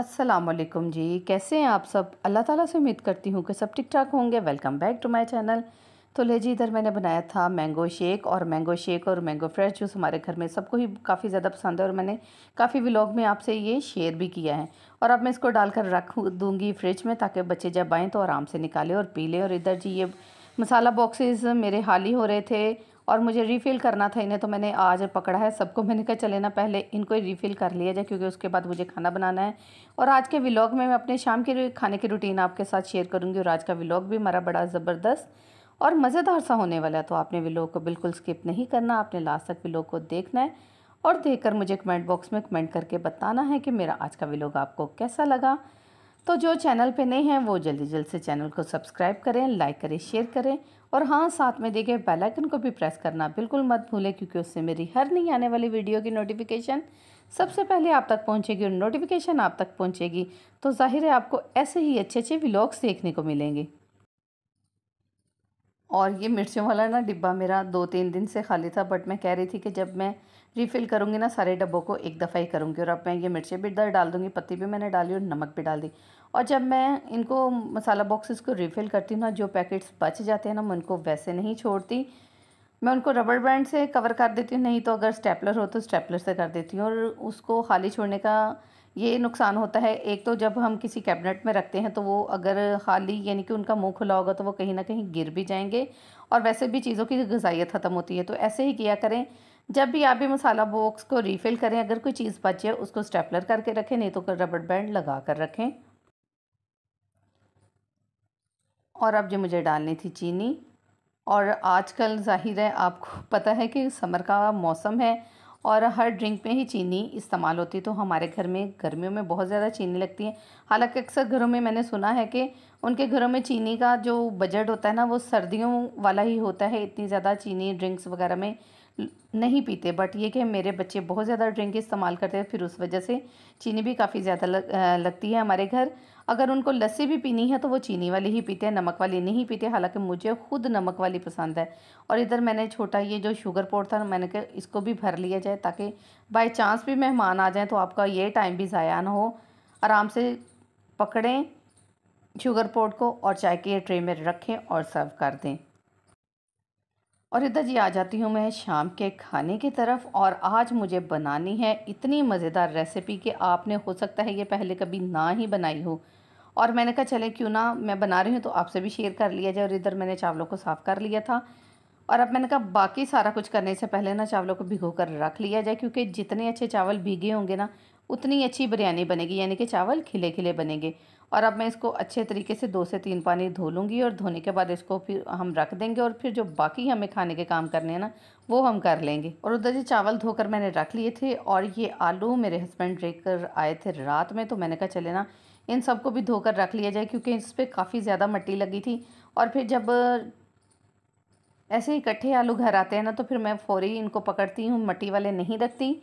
असलम जी कैसे हैं आप सब अल्लाह ताला से उम्मीद करती हूँ कि सब ठीक ठाक होंगे welcome back to my channel तो ले जी इधर मैंने बनाया था मैंगो शेक और मैंगो शेक और मैंगो फ्रेश जूस हमारे घर में सबको ही काफ़ी ज़्यादा पसंद है और मैंने काफ़ी व्लॉग में आपसे ये शेयर भी किया है और अब मैं इसको डालकर रख दूँगी फ्रिज में ताकि बच्चे जब आएँ तो आराम से निकालें और पी लें और इधर जी ये मसाला बॉक्सेस मेरे हाल ही हो रहे थे और मुझे रीफ़िल करना था इन्हें तो मैंने आज पकड़ा है सबको मैंने कहा चले ना पहले इनको रीफ़िल कर लिया जाए क्योंकि उसके बाद मुझे खाना बनाना है और आज के व्लॉग में मैं अपने शाम के खाने की रूटीन आपके साथ शेयर करूँगी और आज का व्लॉग भी हमारा बड़ा ज़बरदस्त और मज़ेदार सा होने वाला है तो आपने व्लॉग को बिल्कुल स्किप नहीं करना आपने लास्ट तक व्लॉग को देखना है और देखकर मुझे कमेंट बॉक्स में कमेंट करके बताना है कि मेरा आज का व्लॉग आपको कैसा लगा तो जो चैनल पे नए हैं वो जल्दी जल्द से चैनल को सब्सक्राइब करें लाइक करें शेयर करें और हाँ साथ में देखे बेल आइकन को भी प्रेस करना बिल्कुल मत भूलें क्योंकि उससे मेरी हर नहीं आने वाली वीडियो की नोटिफिकेशन सबसे पहले आप तक पहुँचेगी और नोटिफिकेशन आप तक पहुँचेगी तो जाहिर है आपको ऐसे ही अच्छे अच्छे व्लॉग्स देखने को मिलेंगे और ये मिर्चों वाला ना डिब्बा मेरा दो तीन दिन से खाली था बट मैं कह रही थी कि जब मैं रिफ़िल करूँगी ना सारे डब्बों को एक दफ़ा ही करूँगी और अब मैं ये मिर्चें भी इधर डाल दूँगी पत्ती भी मैंने डाली और नमक भी डाल दी और जब मैं इनको मसाला बॉक्सेस को रिफ़िल करती हूँ ना जो पैकेट्स बच जाते हैं ना मैं उनको वैसे नहीं छोड़ती मैं उनको रबर बैंड से कवर कर देती हूँ नहीं तो अगर स्टेपलर हो तो स्टेपलर से कर देती हूँ और उसको खाली छोड़ने का ये नुकसान होता है एक तो जब हम किसी कैबिनेट में रखते हैं तो वो अगर खाली यानी कि उनका मुंह खुला होगा तो वो कहीं ना कहीं गिर भी जाएंगे और वैसे भी चीज़ों की गजाइत ख़त्म होती है तो ऐसे ही किया करें जब भी आप भी मसाला बॉक्स को रिफ़िल करें अगर कोई चीज़ बचे उसको स्टेपलर करके रखें नहीं तो रबड़ बैंड लगा कर रखें और अब जो मुझे डालनी थी चीनी और आजकल जाहिर है आपको पता है कि समर का मौसम है और हर ड्रिंक में ही चीनी इस्तेमाल होती है तो हमारे घर में गर्मियों में बहुत ज़्यादा चीनी लगती है हालांकि अक्सर घरों में मैंने सुना है कि उनके घरों में चीनी का जो बजट होता है ना वो सर्दियों वाला ही होता है इतनी ज़्यादा चीनी ड्रिंक्स वगैरह में नहीं पीते बट ये कि मेरे बच्चे बहुत ज़्यादा ड्रिंक इस्तेमाल करते हैं फिर उस वजह से चीनी भी काफ़ी ज़्यादा लग, लगती है हमारे घर अगर उनको लस्सी भी पीनी है तो वो चीनी वाली ही पीते हैं नमक वाली नहीं पीते हालांकि मुझे खुद नमक वाली पसंद है और इधर मैंने छोटा ये जो शुगर पोर्ट था मैंने कहा इसको भी भर लिया जाए ताकि बाई चांस भी मेहमान आ जाएँ तो आपका ये टाइम भी ज़ाया ना हो आराम से पकड़ें शुगर पोर्ट को और चाय के ट्रे में रखें और सर्व कर दें और इधर जी आ जाती हूँ मैं शाम के खाने की तरफ और आज मुझे बनानी है इतनी मज़ेदार रेसिपी कि आपने हो सकता है ये पहले कभी ना ही बनाई हो और मैंने कहा चले क्यों ना मैं बना रही हूँ तो आपसे भी शेयर कर लिया जाए और इधर मैंने चावलों को साफ़ कर लिया था और अब मैंने कहा बाकी सारा कुछ करने से पहले ना चावलों को भिगो कर रख लिया जाए क्योंकि जितने अच्छे चावल भीगे होंगे ना उतनी अच्छी बिरयानी बनेगी यानी कि चावल खिले खिले बनेंगे और अब मैं इसको अच्छे तरीके से दो से तीन पानी धो लूँगी और धोने के बाद इसको फिर हम रख देंगे और फिर जो बाकी हमें खाने के काम करने हैं ना वो हम कर लेंगे और उधर जी चावल धोकर मैंने रख लिए थे और ये आलू मेरे हस्बैंड लेकर आए थे रात में तो मैंने कहा चले ना इन सबको भी धोकर रख लिया जाए क्योंकि इस पर काफ़ी ज़्यादा मट्टी लगी थी और फिर जब ऐसे इकट्ठे आलू घर आते हैं ना तो फिर मैं फौरी इनको पकड़ती हूँ मट्टी वाले नहीं रखती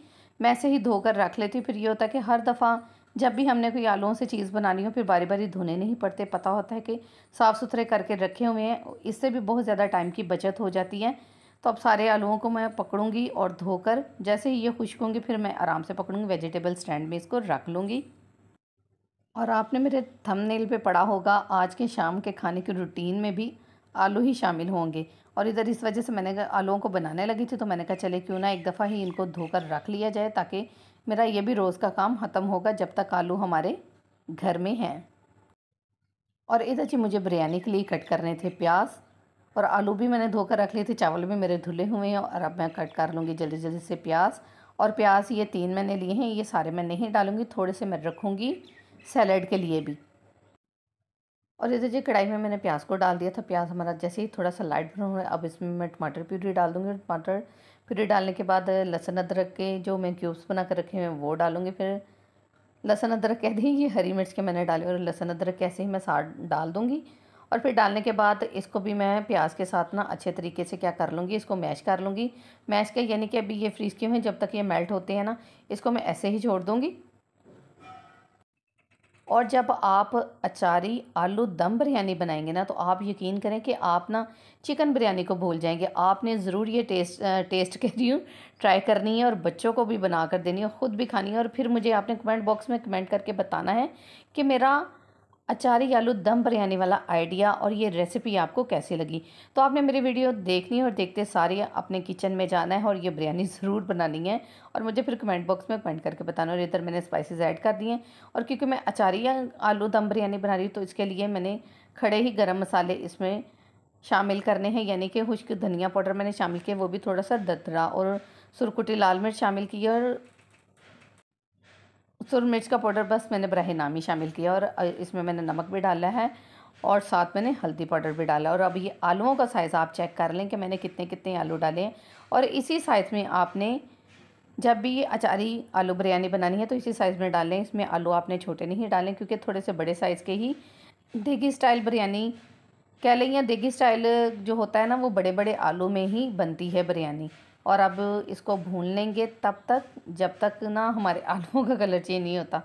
मैं ऐसे ही धोकर रख लेती फिर ये होता कि हर दफ़ा जब भी हमने कोई आलुओं से चीज़ बनानी हो फिर बारी बारी धोने नहीं पड़ते पता होता है कि साफ़ सुथरे करके रखे हुए हैं इससे भी बहुत ज़्यादा टाइम की बचत हो जाती है तो अब सारे आलुओं को मैं पकड़ूंगी और धोकर जैसे ही ये खुश्क होंगे फिर मैं आराम से पकड़ूंगी वेजिटेबल स्टैंड में इसको रख लूँगी और आपने मेरे थंबनेल पर पढ़ा होगा आज के शाम के खाने की रूटीन में भी आलू ही शामिल होंगे और इधर इस वजह से मैंने आलुओं को बनाने लगी थी तो मैंने कहा चले क्यों ना एक दफ़ा ही इनको धोकर रख लिया जाए ताकि मेरा ये भी रोज़ का काम ख़त्म होगा जब तक आलू हमारे घर में हैं और इधर जी मुझे बिरयानी के लिए कट करने थे प्याज और आलू भी मैंने धोकर रख लिए थे चावल भी मेरे धुले हुए हैं और अब मैं कट कर लूँगी जल्दी जल्दी से प्याज और प्याज ये तीन मैंने लिए हैं ये सारे मैं नहीं डालूँगी थोड़े से मैं रखूँगी सैलड के लिए भी और इधर जी कढ़ाई में मैंने प्याज को डाल दिया था प्याज हमारा जैसे ही थोड़ा सा लाइट ब्राउन है अब इसमें मैं टमाटर प्यूरी डाल दूँगी टमाटर प्यूरी डालने के बाद लहसुन अदरक के जो मैं क्यूब्स बना कर रखे हैं वो डालूँगी फिर लहसुन अदरक कह दी ये हरी मिर्च के मैंने डाले और लहसुन अदरक कैसे ही मैं साथ डाल दूँगी और फिर डालने के बाद इसको भी मैं प्याज के साथ ना अच्छे तरीके से क्या कर लूँगी इसको मैश कर लूँगी मैश के यानी कि अभी ये फ्रीज क्यों है जब तक ये मेल्ट होते हैं ना इसको मैं ऐसे ही छोड़ दूँगी और जब आप अचारी आलू दम बिरयानी बनाएंगे ना तो आप यकीन करें कि आप ना चिकन बिरयानी को भूल जाएंगे आपने ज़रूर ये टेस्ट टेस्ट कह रही हूँ ट्राई करनी है और बच्चों को भी बना कर देनी है ख़ुद भी खानी है और फिर मुझे आपने कमेंट बॉक्स में कमेंट करके बताना है कि मेरा अचारी आलू दम बिरयानी वाला आइडिया और ये रेसिपी आपको कैसी लगी तो आपने मेरी वीडियो देखनी और देखते सारे अपने किचन में जाना है और ये बिरयानी ज़रूर बनानी है और मुझे फिर कमेंट बॉक्स में कमेंट करके बताना और इधर मैंने स्पाइसेस ऐड कर दिए हैं और क्योंकि मैं अचारी आलू दम बिरयानी बना रही हूँ तो इसके लिए मैंने खड़े ही गर्म मसाले इसमें शामिल करने हैं यानी कि खुश्क धनिया पाउडर मैंने शामिल किया वो भी थोड़ा सा दतरा और सुरकुटी लाल मिर्च शामिल की और सुर मिर्च का पाउडर बस मैंने बरह नामी शामिल किया और इसमें मैंने नमक भी डाला है और साथ मैंने हल्दी पाउडर भी डाला और अब ये आलूओं का साइज़ आप चेक कर लें कि मैंने कितने कितने आलू डाले हैं और इसी साइज़ में आपने जब भी ये अचारी आलू बिरयानी बनानी है तो इसी साइज़ में डालें इसमें आलू आपने छोटे नहीं डालें क्योंकि थोड़े से बड़े साइज़ के ही देगी स्टाइल बिरयानी कह लें या देगी स्टाइल जो होता है ना वो बड़े बड़े आलू में ही बनती है बिरयानी और अब इसको भून लेंगे तब तक जब तक ना हमारे आलूओं का कलर चेंज नहीं होता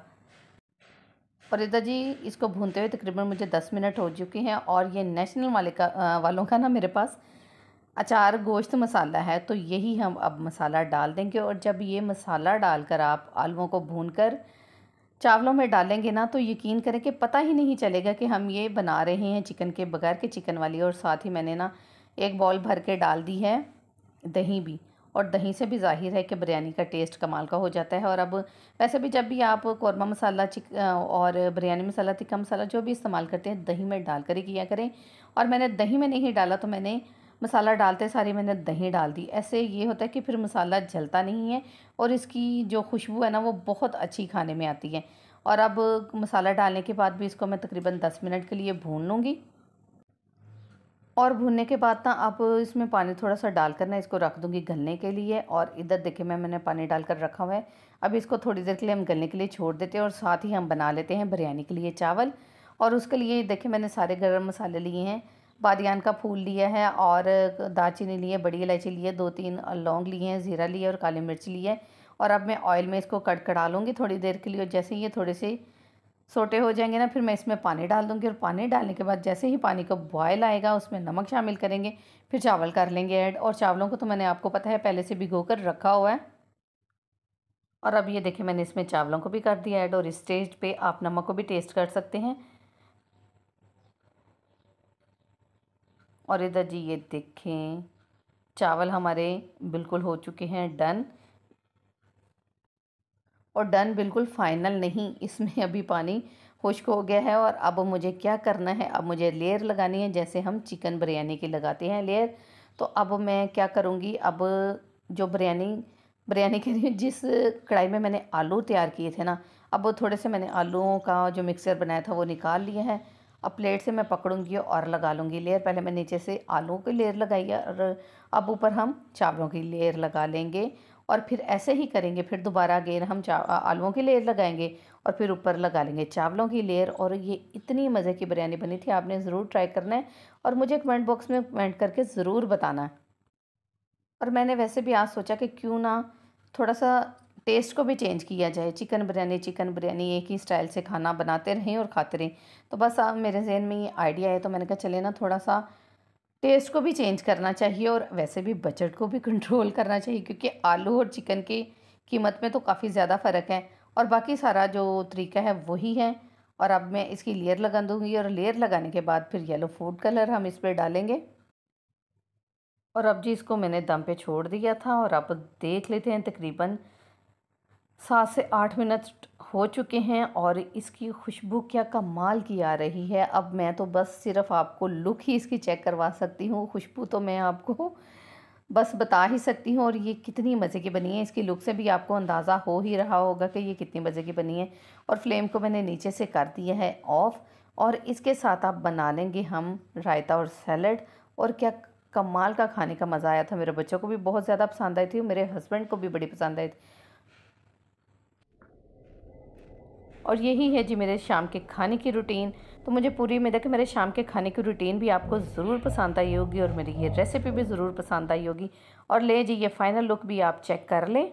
और रिदा जी इसको भूनते हुए तकरीबन मुझे दस मिनट हो चुके हैं और ये नेशनल वाले का वालों का ना मेरे पास अचार गोश्त मसाला है तो यही हम अब मसाला डाल देंगे और जब ये मसाला डालकर आप आलुओं को भून कर चावलों में डालेंगे ना तो यकीन करें कि पता ही नहीं चलेगा कि हम ये बना रहे हैं चिकन के बगैर के चिकन वाली और साथ ही मैंने ना एक बॉल भर के डाल दी है दही भी और दही से भी जाहिर है कि बिरयानी का टेस्ट कमाल का हो जाता है और अब वैसे भी जब भी आप कौरमा मसाला चिक और बिरयानी मसाला तिक्का मसाला जो भी इस्तेमाल करते हैं दही में डाल कर ही किया करें और मैंने दही में नहीं डाला तो मैंने मसाला डालते सारे मैंने दही डाल दी ऐसे ये होता है कि फिर मसाला जलता नहीं है और इसकी जो खुशबू है ना वो बहुत अच्छी खाने में आती है और अब मसाला डालने के बाद भी इसको मैं तकरीबन दस मिनट के लिए भून लूँगी और भुनने के बाद ना अब इसमें पानी थोड़ा सा डाल कर ना इसको रख दूँगी गलने के लिए और इधर देखिए मैं मैंने पानी डाल कर रखा हुआ है अब इसको थोड़ी देर के लिए हम गलने के लिए छोड़ देते हैं और साथ ही हम बना लेते हैं बिरयानी के लिए चावल और उसके लिए देखिए मैंने सारे गर्म मसाले लिए हैं बादियान का फूल लिया है और दालचीनी लिए बड़ी इलायची लिए दो तीन लौंग लिए हैं ज़ीरा लिए और काली मिर्च लिए और अब मैं ऑयल में इसको कट कड़कड़ा लूँगी थोड़ी देर के लिए और जैसे ये थोड़े से सोटे हो जाएंगे ना फिर मैं इसमें पानी डाल दूँगी और पानी डालने के बाद जैसे ही पानी का बॉयल आएगा उसमें नमक शामिल करेंगे फिर चावल कर लेंगे ऐड और चावलों को तो मैंने आपको पता है पहले से भिगो कर रखा हुआ है और अब ये देखिए मैंने इसमें चावलों को भी कर दिया ऐड और स्टेज पे आप नमक को भी टेस्ट कर सकते हैं और इधर जी ये देखें चावल हमारे बिल्कुल हो चुके हैं डन और डन बिल्कुल फाइनल नहीं इसमें अभी पानी खुश्क हो गया है और अब मुझे क्या करना है अब मुझे लेयर लगानी है जैसे हम चिकन बिरयानी की लगाते हैं लेयर तो अब मैं क्या करूँगी अब जो बिरयानी बिरयानी के लिए जिस कढ़ाई में मैंने आलू तैयार किए थे ना अब थोड़े से मैंने आलूओं का जो मिक्सर बनाया था वो निकाल लिया है अब प्लेट से मैं पकड़ूंगी और लगा लूँगी लेयर पहले मैं नीचे से आलू की लेयर लगाई है और अब ऊपर हम चावलों की लेयर लगा लेंगे और फिर ऐसे ही करेंगे फिर दोबारा अगेन हम आलुओं की लेयर लगाएंगे और फिर ऊपर लगा लेंगे चावलों की लेयर और ये इतनी मज़े की बिरयानी बनी थी आपने ज़रूर ट्राई करना है और मुझे कमेंट बॉक्स में कमेंट करके ज़रूर बताना है और मैंने वैसे भी आज सोचा कि क्यों ना थोड़ा सा टेस्ट को भी चेंज किया जाए चिकन बिरयानी चिकन बिरयानी एक ही स्टाइल से खाना बनाते रहें और खाते रहें तो बस मेरे जहन में ये आइडिया है तो मैंने कहा चले ना थोड़ा सा टेस्ट को भी चेंज करना चाहिए और वैसे भी बजट को भी कंट्रोल करना चाहिए क्योंकि आलू और चिकन की कीमत में तो काफ़ी ज़्यादा फ़र्क है और बाकी सारा जो तरीका है वही है और अब मैं इसकी लेयर लगा दूँगी और लेयर लगाने के बाद फिर येलो फूड कलर हम इस पर डालेंगे और अब जी इसको मैंने दम पे छोड़ दिया था और अब देख लेते हैं तकरीबन सात से आठ मिनट हो चुके हैं और इसकी खुशबू क्या कमाल की आ रही है अब मैं तो बस सिर्फ आपको लुक ही इसकी चेक करवा सकती हूँ खुशबू तो मैं आपको बस बता ही सकती हूँ और ये कितनी मज़े की बनी है इसकी लुक से भी आपको अंदाज़ा हो ही रहा होगा कि ये कितनी मज़े की बनी है और फ्लेम को मैंने नीचे से कर दिया है ऑफ़ और इसके साथ आप बना लेंगे हम रायता और सैलड और क्या कमाल का खाने का मज़ा आया था मेरे बच्चों को भी बहुत ज़्यादा पसंद आई थी और मेरे हस्बैंड को भी बड़ी पसंद आई थी और यही है जी मेरे शाम के खाने की रूटीन तो मुझे पूरी उम्मीद है कि मेरे शाम के खाने की रूटीन भी आपको ज़रूर पसंद आई होगी और मेरी ये रेसिपी भी ज़रूर पसंद आई होगी और ले जी ये फ़ाइनल लुक भी आप चेक कर लें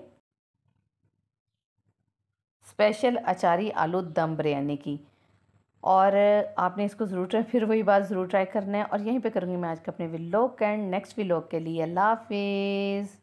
स्पेशल अचारी आलू दम बिरयानी की और आपने इसको ज़रूर ट्राई फिर वही बात ज़रूर ट्राई करना है और यहीं पे करूँगी मैं आज का अपने व्लॉग एंड नेक्स्ट व्लॉग के लिए अल्लाह हाफिज़